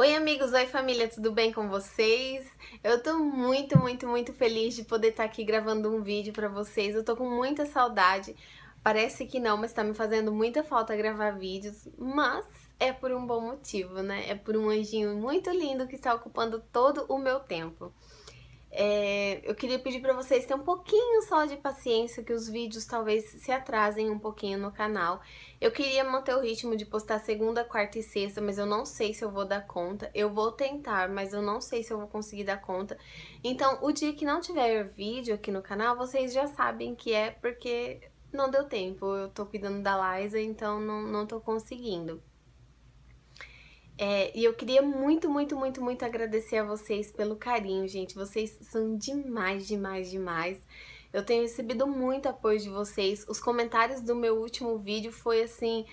Oi, amigos, oi, família, tudo bem com vocês? Eu tô muito, muito, muito feliz de poder estar tá aqui gravando um vídeo pra vocês. Eu tô com muita saudade. Parece que não, mas tá me fazendo muita falta gravar vídeos, mas é por um bom motivo, né? É por um anjinho muito lindo que está ocupando todo o meu tempo. É, eu queria pedir para vocês ter um pouquinho só de paciência, que os vídeos talvez se atrasem um pouquinho no canal. Eu queria manter o ritmo de postar segunda, quarta e sexta, mas eu não sei se eu vou dar conta. Eu vou tentar, mas eu não sei se eu vou conseguir dar conta. Então, o dia que não tiver vídeo aqui no canal, vocês já sabem que é porque não deu tempo. Eu tô cuidando da Liza, então não, não tô conseguindo. É, e eu queria muito, muito, muito, muito agradecer a vocês pelo carinho, gente. Vocês são demais, demais, demais. Eu tenho recebido muito apoio de vocês. Os comentários do meu último vídeo foi assim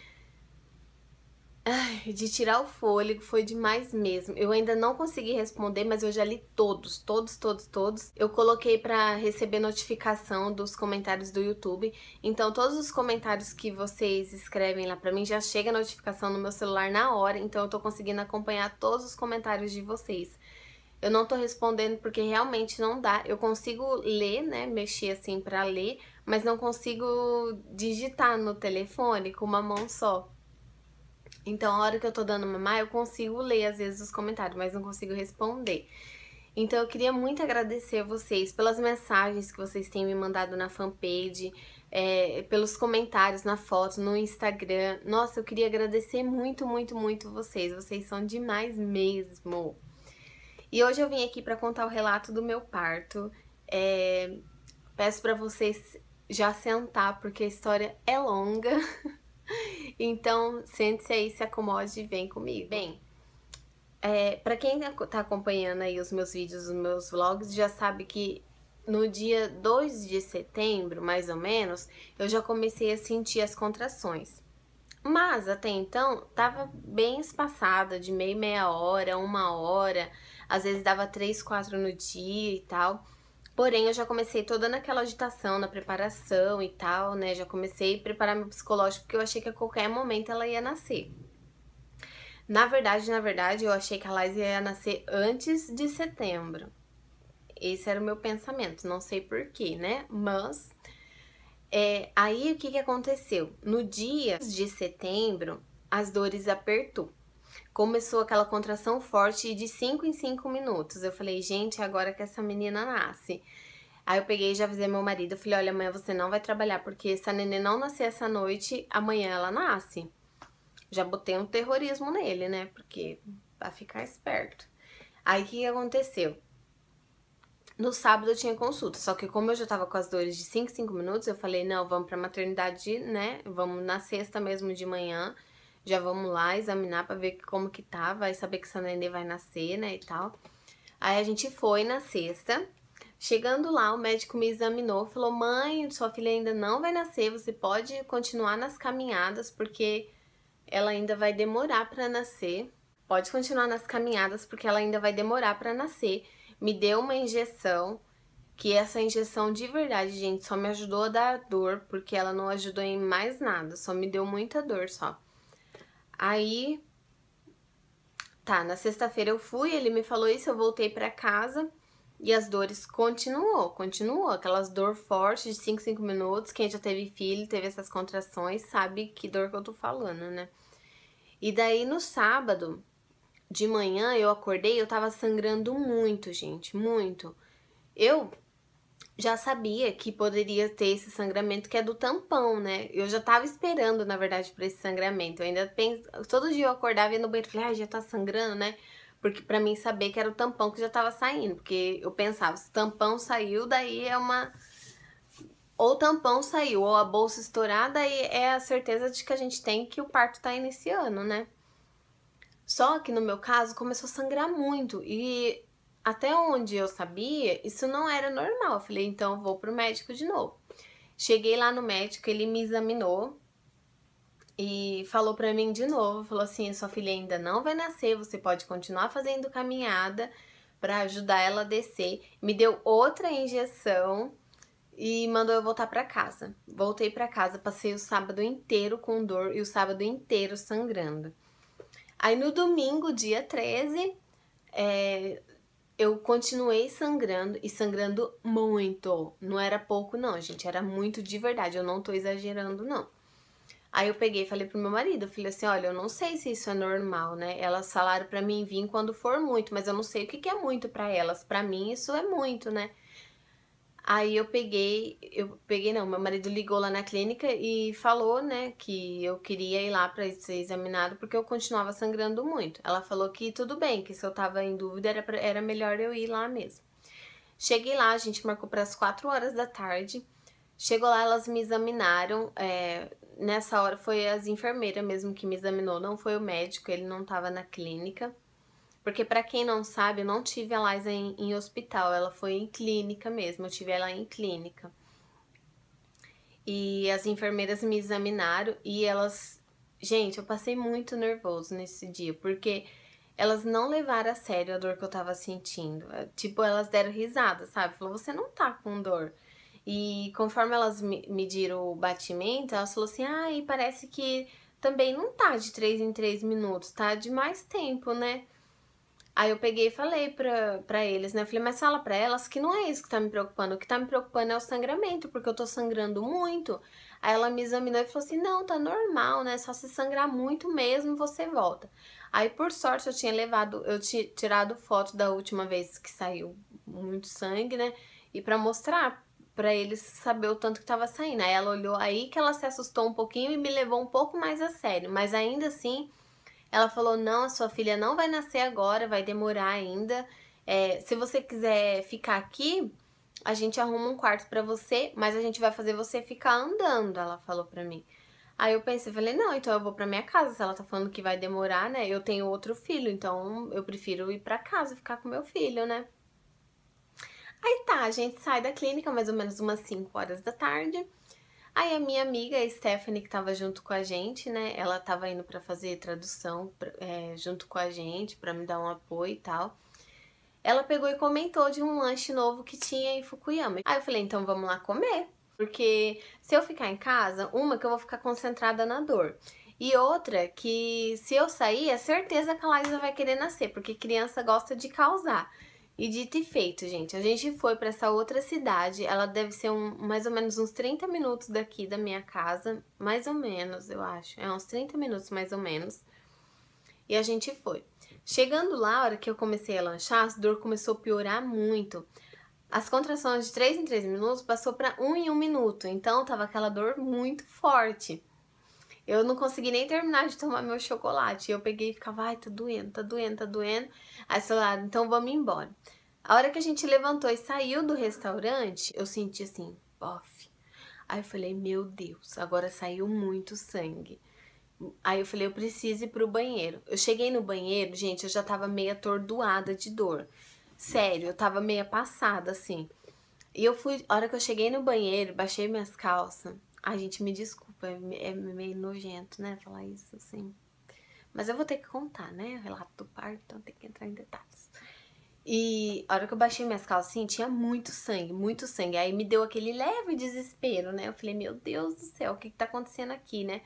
Ai, de tirar o fôlego foi demais mesmo. Eu ainda não consegui responder, mas eu já li todos, todos, todos, todos. Eu coloquei para receber notificação dos comentários do YouTube. Então todos os comentários que vocês escrevem lá para mim já chega a notificação no meu celular na hora, então eu tô conseguindo acompanhar todos os comentários de vocês. Eu não tô respondendo porque realmente não dá. Eu consigo ler, né, mexer assim para ler, mas não consigo digitar no telefone com uma mão só. Então, a hora que eu tô dando mamar, eu consigo ler às vezes os comentários, mas não consigo responder. Então, eu queria muito agradecer a vocês pelas mensagens que vocês têm me mandado na fanpage, é, pelos comentários na foto, no Instagram. Nossa, eu queria agradecer muito, muito, muito vocês. Vocês são demais mesmo. E hoje eu vim aqui para contar o relato do meu parto. É, peço para vocês já sentar, porque a história é longa. Então, sente-se aí, se acomode e vem comigo. Bem, é, para quem tá, tá acompanhando aí os meus vídeos, os meus vlogs, já sabe que no dia 2 de setembro, mais ou menos, eu já comecei a sentir as contrações. Mas até então tava bem espaçada, de meia meia hora, uma hora, às vezes dava três, quatro no dia e tal. Porém, eu já comecei toda naquela agitação, na preparação e tal, né? Já comecei a preparar meu psicológico porque eu achei que a qualquer momento ela ia nascer. Na verdade, na verdade, eu achei que a Liza ia nascer antes de setembro. Esse era o meu pensamento, não sei porquê, né? Mas é, aí o que, que aconteceu? No dia de setembro, as dores apertou começou aquela contração forte de 5 em 5 minutos. Eu falei, gente, é agora que essa menina nasce. Aí eu peguei e já avisei meu marido, eu falei, olha, amanhã você não vai trabalhar, porque se a neném não nascer essa noite, amanhã ela nasce. Já botei um terrorismo nele, né, porque vai ficar esperto. Aí o que aconteceu? No sábado eu tinha consulta, só que como eu já tava com as dores de 5 5 minutos, eu falei, não, vamos pra maternidade, né, vamos na sexta mesmo de manhã, já vamos lá examinar para ver como que tá, vai saber que essa neném vai nascer, né, e tal. Aí a gente foi na sexta, chegando lá o médico me examinou, falou, mãe, sua filha ainda não vai nascer, você pode continuar nas caminhadas, porque ela ainda vai demorar para nascer. Pode continuar nas caminhadas, porque ela ainda vai demorar para nascer. Me deu uma injeção, que essa injeção de verdade, gente, só me ajudou a dar dor, porque ela não ajudou em mais nada, só me deu muita dor só. Aí, tá, na sexta-feira eu fui, ele me falou isso, eu voltei para casa e as dores continuou, continuou. Aquelas dor forte de 5, 5 minutos, quem já teve filho, teve essas contrações, sabe que dor que eu tô falando, né? E daí no sábado, de manhã eu acordei, eu tava sangrando muito, gente, muito. Eu já sabia que poderia ter esse sangramento que é do tampão, né? Eu já tava esperando, na verdade, por esse sangramento. Eu ainda penso, todo dia eu acordava e no banheiro falei, ah, já tá sangrando, né? Porque para mim saber que era o tampão que já tava saindo, porque eu pensava, se o tampão saiu, daí é uma ou o tampão saiu, ou a bolsa estourada, e é a certeza de que a gente tem que o parto tá iniciando, né? Só que no meu caso começou a sangrar muito e até onde eu sabia, isso não era normal. Eu falei, então vou pro médico de novo. Cheguei lá no médico, ele me examinou e falou para mim de novo, falou assim, sua filha ainda não vai nascer, você pode continuar fazendo caminhada para ajudar ela a descer. Me deu outra injeção e mandou eu voltar para casa. Voltei para casa, passei o sábado inteiro com dor e o sábado inteiro sangrando. Aí no domingo, dia 13, é, eh, eu continuei sangrando e sangrando muito. Não era pouco, não, gente. Era muito de verdade. Eu não tô exagerando, não. Aí eu peguei e falei pro meu marido, eu falei assim, olha, eu não sei se isso é normal, né? Elas falaram para mim vir quando for muito, mas eu não sei o que, que é muito para elas. Para mim isso é muito, né? Aí eu peguei, eu peguei não, meu marido ligou lá na clínica e falou, né, que eu queria ir lá para ser examinado porque eu continuava sangrando muito. Ela falou que tudo bem, que se eu tava em dúvida era, pra, era melhor eu ir lá mesmo. Cheguei lá, a gente marcou para as 4 horas da tarde. Chegou lá, elas me examinaram. É, nessa hora foi as enfermeiras mesmo que me examinou, não foi o médico, ele não tava na clínica. Porque para quem não sabe, eu não tive a Liza em, em, hospital, ela foi em clínica mesmo, eu tive ela em clínica. E as enfermeiras me examinaram e elas... Gente, eu passei muito nervoso nesse dia, porque elas não levaram a sério a dor que eu tava sentindo. É, tipo, elas deram risada, sabe? Falou, você não tá com dor. E conforme elas mediram o batimento, elas falou assim, ah, e parece que também não tá de 3 em 3 minutos, tá de mais tempo, né? Aí eu peguei e falei pra, pra eles, né? falei, mas fala pra elas que não é isso que tá me preocupando. O que tá me preocupando é o sangramento, porque eu tô sangrando muito. Aí ela me examinou e falou assim: não, tá normal, né? Só se sangrar muito mesmo, você volta. Aí, por sorte, eu tinha levado, eu tinha tirado foto da última vez que saiu muito sangue, né? E pra mostrar pra eles saber o tanto que tava saindo. Aí ela olhou aí que ela se assustou um pouquinho e me levou um pouco mais a sério. Mas ainda assim ela falou: não, a sua filha não vai nascer agora, vai demorar ainda. É, se você quiser ficar aqui, a gente arruma um quarto para você, mas a gente vai fazer você ficar andando, ela falou para mim. Aí eu pensei, falei, não, então eu vou para minha casa, se ela tá falando que vai demorar, né? Eu tenho outro filho, então eu prefiro ir para casa, ficar com meu filho, né? Aí tá, a gente sai da clínica mais ou menos umas 5 horas da tarde. Aí a minha amiga a Stephanie, que estava junto com a gente, né? Ela estava indo para fazer tradução é, junto com a gente, para me dar um apoio e tal. Ela pegou e comentou de um lanche novo que tinha em Fukuyama. Aí eu falei, então vamos lá comer. Porque se eu ficar em casa, uma que eu vou ficar concentrada na dor. E outra que se eu sair, é certeza que a Laísa vai querer nascer, porque criança gosta de causar. E dito e feito, gente, a gente foi para essa outra cidade, ela deve ser um, mais ou menos uns 30 minutos daqui da minha casa, mais ou menos, eu acho, é uns 30 minutos mais ou menos, e a gente foi. Chegando lá, a hora que eu comecei a lanchar, a dor começou a piorar muito, as contrações de 3 em 3 minutos passou para 1 em 1 minuto, então tava aquela dor muito forte. Eu não consegui nem terminar de tomar meu chocolate. Eu peguei e ficava, ai, tá doendo, tá doendo, tá doendo. Aí falaram, ah, então vamos embora. A hora que a gente levantou e saiu do restaurante, eu senti assim, bof. Aí eu falei, meu Deus, agora saiu muito sangue. Aí eu falei, eu preciso ir pro banheiro. Eu cheguei no banheiro, gente, eu já tava meio atordoada de dor. Sério, eu tava meio passada, assim. E eu fui, a hora que eu cheguei no banheiro, baixei minhas calças. Ai, gente, me desculpa desculpa, tipo, é, é meio nojento, né, falar isso assim. Mas eu vou ter que contar, né, o relato do parto, então tem que entrar em detalhes. E a hora que eu baixei minhas calças tinha muito sangue, muito sangue. Aí me deu aquele leve desespero, né? Eu falei, meu Deus do céu, o que, que tá acontecendo aqui, né?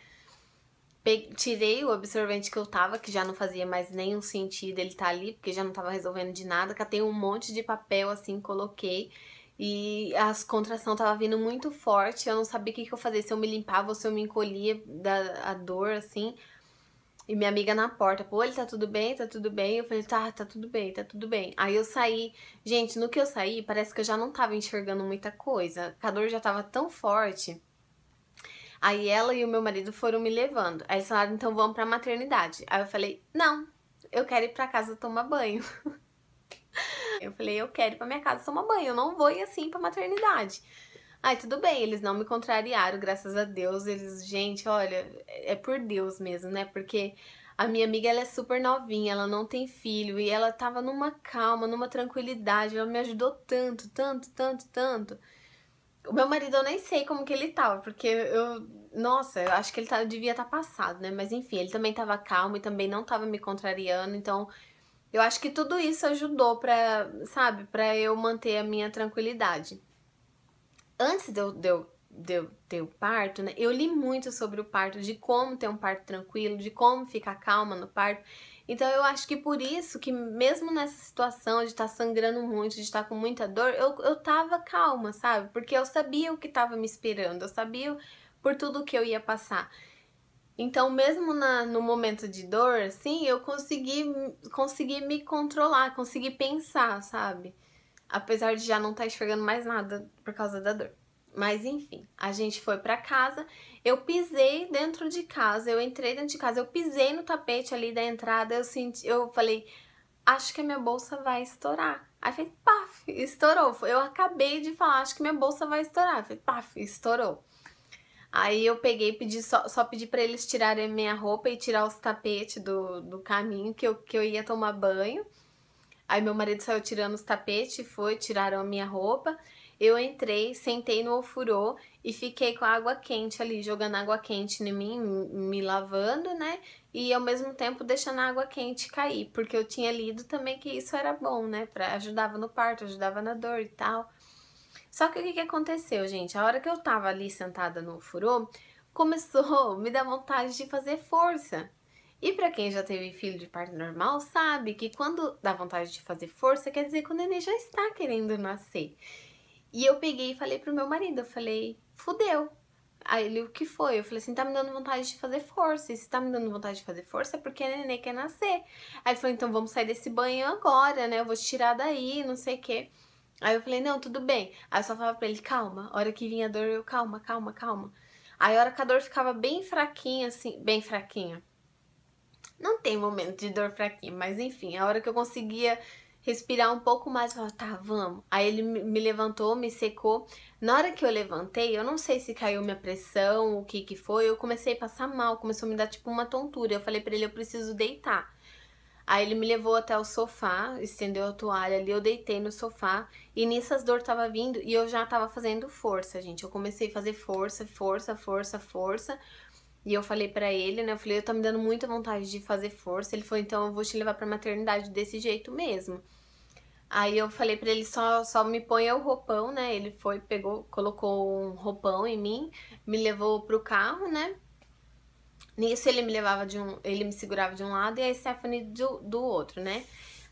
Peguei, tirei o absorvente que eu tava, que já não fazia mais nenhum sentido ele tá ali, porque já não tava resolvendo de nada. Catei um monte de papel assim, coloquei. E as contrações tava vindo muito forte, eu não sabia o que, que eu fazia, se eu me limpava ou se eu me encolhia da dor, assim. E minha amiga na porta, pô, ele tá tudo bem, tá tudo bem. Eu falei, tá, tá tudo bem, tá tudo bem. Aí eu saí, gente, no que eu saí, parece que eu já não tava enxergando muita coisa. A dor já tava tão forte. Aí ela e o meu marido foram me levando. Aí eles falaram, então vamos pra maternidade. Aí eu falei, não, eu quero ir pra casa tomar banho. Eu falei, eu quero ir pra minha casa tomar banho, eu não vou ir assim pra maternidade. Ai, tudo bem, eles não me contrariaram, graças a Deus. Eles, gente, olha, é por Deus mesmo, né? Porque a minha amiga, ela é super novinha, ela não tem filho e ela tava numa calma, numa tranquilidade. Ela me ajudou tanto, tanto, tanto, tanto. O meu marido, eu nem sei como que ele tava, porque eu... Nossa, eu acho que ele tá, devia estar tá passado, né? Mas enfim, ele também tava calmo e também não tava me contrariando, então eu acho que tudo isso ajudou para, sabe, para eu manter a minha tranquilidade. Antes de eu, de eu, de eu ter o parto, né, eu li muito sobre o parto, de como ter um parto tranquilo, de como ficar calma no parto. Então eu acho que por isso que mesmo nessa situação de estar tá sangrando muito, de estar tá com muita dor, eu, eu tava calma, sabe? Porque eu sabia o que estava me esperando, eu sabia por tudo que eu ia passar. Então, mesmo na, no momento de dor, sim, eu consegui, consegui me controlar, consegui pensar, sabe? Apesar de já não estar tá enxergando mais nada por causa da dor. Mas enfim, a gente foi para casa, eu pisei dentro de casa, eu entrei dentro de casa, eu pisei no tapete ali da entrada, eu senti, eu falei, acho que a minha bolsa vai estourar. Aí fez paf, estourou. Eu acabei de falar, acho que minha bolsa vai estourar. Eu falei, paf, estourou. Aí eu peguei pedi só, só pedi para eles tirarem minha roupa e tirar os tapetes do, do caminho que eu, que eu ia tomar banho. Aí meu marido saiu tirando os tapetes, foi, tiraram a minha roupa. Eu entrei, sentei no ofurô e fiquei com a água quente ali, jogando água quente em mim, me lavando, né? E ao mesmo tempo deixando a água quente cair, porque eu tinha lido também que isso era bom, né? Pra, ajudava no parto, ajudava na dor e tal. Só que o que, que aconteceu, gente? A hora que eu tava ali sentada no furô, começou a me dar vontade de fazer força. E para quem já teve filho de parto normal, sabe que quando dá vontade de fazer força, quer dizer que o neném já está querendo nascer. E eu peguei e falei pro meu marido, eu falei, fudeu. Aí ele, o que foi? Eu falei assim, tá me dando vontade de fazer força. E se tá me dando vontade de fazer força, é porque a neném quer nascer. Aí ele falou, então vamos sair desse banho agora, né? Eu vou te tirar daí, não sei o quê. Aí eu falei, não, tudo bem. Aí eu só falava pra ele, calma. A hora que vinha a dor, eu, calma, calma, calma. Aí a hora que a dor ficava bem fraquinha, assim, bem fraquinha. Não tem momento de dor fraquinha, mas enfim, a hora que eu conseguia respirar um pouco mais, eu falava, tá, vamos. Aí ele me levantou, me secou. Na hora que eu levantei, eu não sei se caiu minha pressão, o que que foi, eu comecei a passar mal, começou a me dar tipo uma tontura. Eu falei para ele, eu preciso deitar. Aí ele me levou até o sofá, estendeu a toalha ali, eu deitei no sofá e nisso as dores tava vindo e eu já tava fazendo força, gente. Eu comecei a fazer força, força, força, força. E eu falei para ele, né? Eu falei, eu tô me dando muita vontade de fazer força. Ele falou, então eu vou te levar pra maternidade desse jeito mesmo. Aí eu falei para ele, só, só me ponha o roupão, né? Ele foi, pegou, colocou um roupão em mim, me levou pro carro, né? Nisso ele me levava de um, ele me segurava de um lado e a Stephanie do, do outro, né?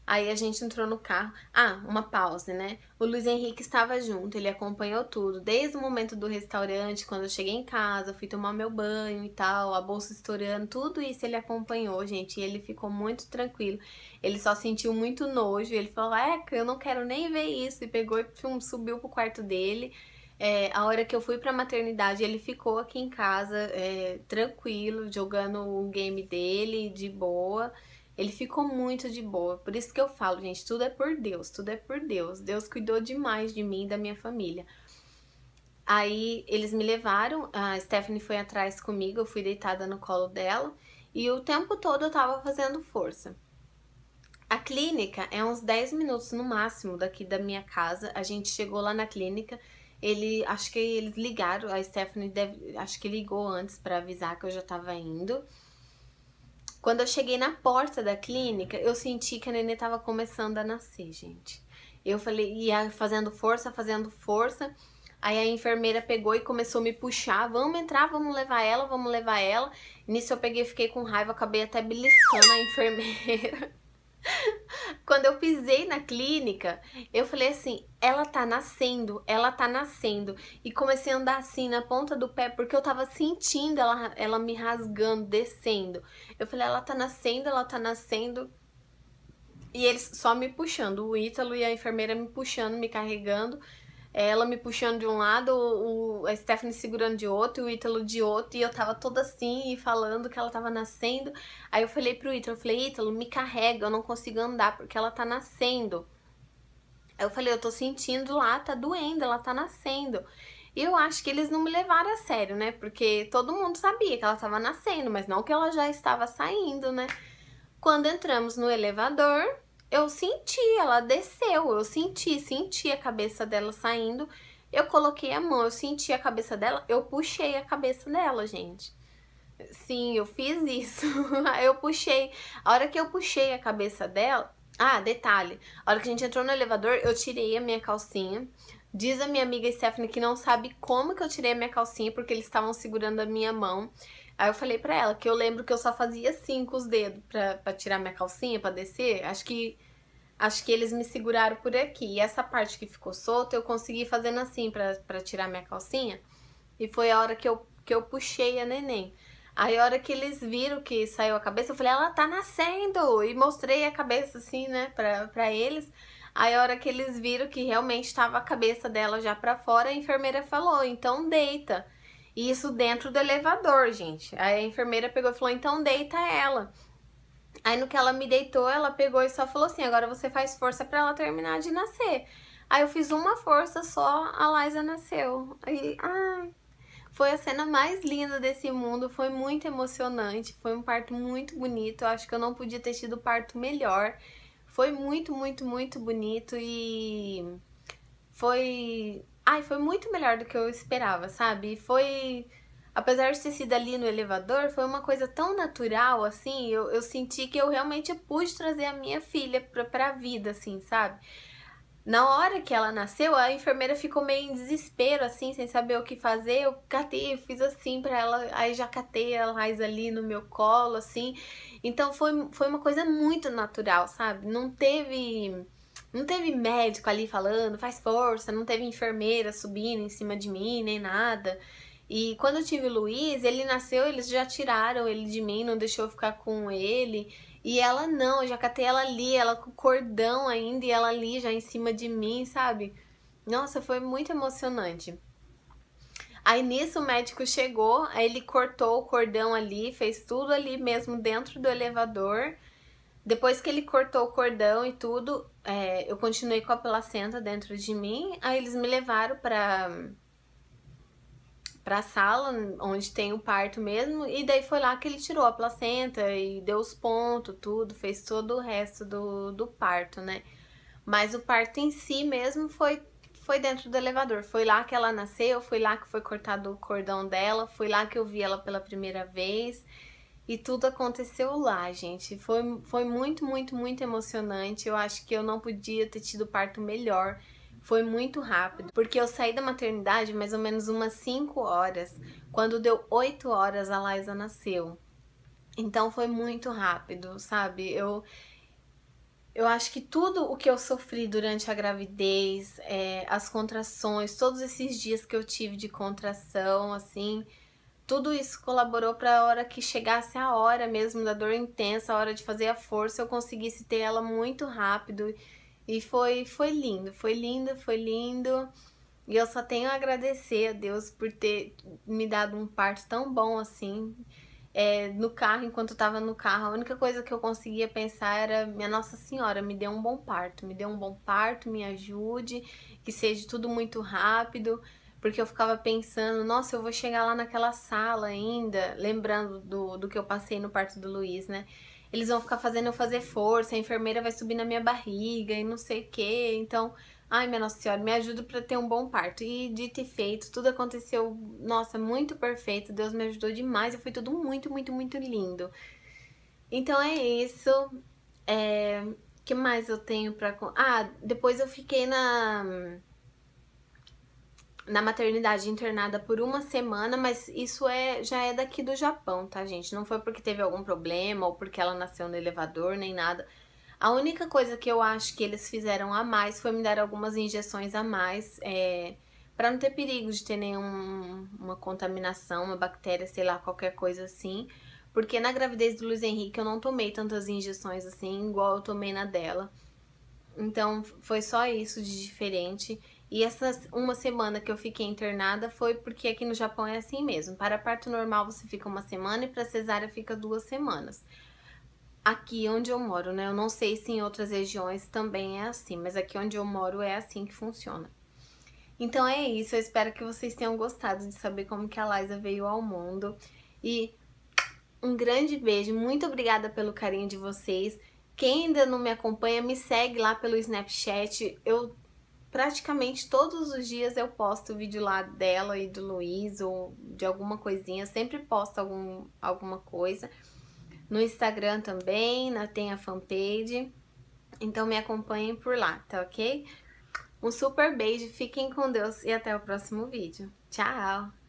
Aí a gente entrou no carro. Ah, uma pausa, né? O Luiz Henrique estava junto, ele acompanhou tudo, desde o momento do restaurante, quando eu cheguei em casa, fui tomar meu banho e tal, a bolsa estourando, tudo isso ele acompanhou, gente, e ele ficou muito tranquilo. Ele só sentiu muito nojo, ele falou: "É, eu não quero nem ver isso", e pegou e subiu pro quarto dele. É, a hora que eu fui pra maternidade, ele ficou aqui em casa, é, tranquilo, jogando o game dele, de boa. Ele ficou muito de boa. Por isso que eu falo, gente, tudo é por Deus, tudo é por Deus. Deus cuidou demais de mim e da minha família. Aí eles me levaram, a Stephanie foi atrás comigo, eu fui deitada no colo dela e o tempo todo eu tava fazendo força. A clínica é uns 10 minutos no máximo daqui da minha casa. A gente chegou lá na clínica, ele, acho que eles ligaram, a Stephanie deve, acho que ligou antes para avisar que eu já tava indo. Quando eu cheguei na porta da clínica, eu senti que a nenê tava começando a nascer, gente. Eu falei, ia fazendo força, fazendo força. Aí a enfermeira pegou e começou a me puxar, vamos entrar, vamos levar ela, vamos levar ela. Nisso eu peguei, fiquei com raiva, acabei até beliscando a enfermeira. Quando eu pisei na clínica, eu falei assim: ela tá nascendo, ela tá nascendo. E comecei a andar assim na ponta do pé, porque eu tava sentindo ela, ela me rasgando, descendo. Eu falei: ela tá nascendo, ela tá nascendo. E eles só me puxando, o Ítalo e a enfermeira me puxando, me carregando. É ela me puxando de um lado, o, a Stephanie segurando de outro, o Ítalo de outro, e eu tava toda assim, e falando que ela tava nascendo. Aí eu falei pro Ítalo, eu falei, Ítalo, me carrega, eu não consigo andar, porque ela tá nascendo. Aí eu falei, eu tô sentindo lá, tá doendo, ela tá nascendo. E eu acho que eles não me levaram a sério, né? Porque todo mundo sabia que ela tava nascendo, mas não que ela já estava saindo, né? Quando entramos no elevador, eu senti, ela desceu, eu senti, senti a cabeça dela saindo. Eu coloquei a mão, eu senti a cabeça dela, eu puxei a cabeça dela, gente. Sim, eu fiz isso. eu puxei. A hora que eu puxei a cabeça dela. Ah, detalhe. A hora que a gente entrou no elevador, eu tirei a minha calcinha. Diz a minha amiga Stephanie que não sabe como que eu tirei a minha calcinha porque eles estavam segurando a minha mão. Aí eu falei pra ela que eu lembro que eu só fazia assim com os dedos pra, pra tirar minha calcinha, pra descer. Acho que acho que eles me seguraram por aqui. E essa parte que ficou solta eu consegui fazendo assim pra, pra tirar minha calcinha. E foi a hora que eu, que eu puxei a neném. Aí a hora que eles viram que saiu a cabeça, eu falei, ela tá nascendo! E mostrei a cabeça assim, né, pra, pra eles. Aí a hora que eles viram que realmente estava a cabeça dela já para fora, a enfermeira falou: "Então deita". E isso dentro do elevador, gente. Aí a enfermeira pegou e falou: "Então deita ela". Aí no que ela me deitou, ela pegou e só falou assim: "Agora você faz força para ela terminar de nascer". Aí eu fiz uma força só, a Liza nasceu. Aí, ai, foi a cena mais linda desse mundo, foi muito emocionante, foi um parto muito bonito. Eu acho que eu não podia ter tido parto melhor. Foi muito, muito, muito bonito e foi. Ai, foi muito melhor do que eu esperava, sabe? Foi. Apesar de ter sido ali no elevador, foi uma coisa tão natural, assim. Eu, eu senti que eu realmente pude trazer a minha filha pra, pra vida, assim, sabe? Na hora que ela nasceu, a enfermeira ficou meio em desespero, assim, sem saber o que fazer. Eu catei, fiz assim pra ela, aí já catei a Lais ali no meu colo, assim. Então foi, foi uma coisa muito natural, sabe? Não teve. Não teve médico ali falando, faz força, não teve enfermeira subindo em cima de mim, nem nada. E quando eu tive o Luiz, ele nasceu, eles já tiraram ele de mim, não deixou eu ficar com ele. E ela não, eu já catei ela ali, ela com cordão ainda e ela ali já em cima de mim, sabe? Nossa, foi muito emocionante. Aí nisso o médico chegou, aí ele cortou o cordão ali, fez tudo ali mesmo dentro do elevador. Depois que ele cortou o cordão e tudo, é, eu continuei com a placenta dentro de mim. Aí eles me levaram para para a sala onde tem o parto mesmo e daí foi lá que ele tirou a placenta e deu os pontos, tudo, fez todo o resto do, do parto, né? Mas o parto em si mesmo foi foi dentro do elevador, foi lá que ela nasceu, foi lá que foi cortado o cordão dela, foi lá que eu vi ela pela primeira vez. E tudo aconteceu lá, gente. Foi, foi muito, muito, muito emocionante. Eu acho que eu não podia ter tido parto melhor foi muito rápido, porque eu saí da maternidade mais ou menos umas 5 horas. Quando deu 8 horas, a Laísa nasceu. Então foi muito rápido, sabe? Eu eu acho que tudo o que eu sofri durante a gravidez, é, as contrações, todos esses dias que eu tive de contração, assim, tudo isso colaborou para a hora que chegasse a hora mesmo da dor intensa, a hora de fazer a força, eu conseguisse ter ela muito rápido. E foi, foi lindo, foi lindo, foi lindo. E eu só tenho a agradecer a Deus por ter me dado um parto tão bom assim. É, no carro, enquanto eu tava no carro, a única coisa que eu conseguia pensar era: minha Nossa Senhora, me dê um bom parto, me dê um bom parto, me ajude, que seja tudo muito rápido. Porque eu ficava pensando, nossa, eu vou chegar lá naquela sala ainda, lembrando do, do que eu passei no parto do Luiz, né? eles vão ficar fazendo eu fazer força, a enfermeira vai subir na minha barriga e não sei o que. Então, ai minha Nossa Senhora, me ajuda para ter um bom parto. E dito e feito, tudo aconteceu, nossa, muito perfeito. Deus me ajudou demais e foi tudo muito, muito, muito lindo. Então é isso. É... que mais eu tenho pra. Ah, depois eu fiquei na na maternidade internada por uma semana, mas isso é já é daqui do Japão, tá, gente? Não foi porque teve algum problema ou porque ela nasceu no elevador nem nada. A única coisa que eu acho que eles fizeram a mais foi me dar algumas injeções a mais, é, para não ter perigo de ter nenhuma contaminação, uma bactéria, sei lá, qualquer coisa assim. Porque na gravidez do Luiz Henrique eu não tomei tantas injeções assim, igual eu tomei na dela. Então foi só isso de diferente. E essa uma semana que eu fiquei internada foi porque aqui no Japão é assim mesmo. Para parto normal você fica uma semana e para cesárea fica duas semanas. Aqui onde eu moro, né? Eu não sei se em outras regiões também é assim, mas aqui onde eu moro é assim que funciona. Então é isso, eu espero que vocês tenham gostado de saber como que a Liza veio ao mundo. E um grande beijo, muito obrigada pelo carinho de vocês. Quem ainda não me acompanha, me segue lá pelo Snapchat. Eu praticamente todos os dias eu posto vídeo lá dela e do Luiz ou de alguma coisinha, sempre posto algum, alguma coisa. No Instagram também, na, tem a fanpage. Então me acompanhem por lá, tá ok? Um super beijo, fiquem com Deus e até o próximo vídeo. Tchau!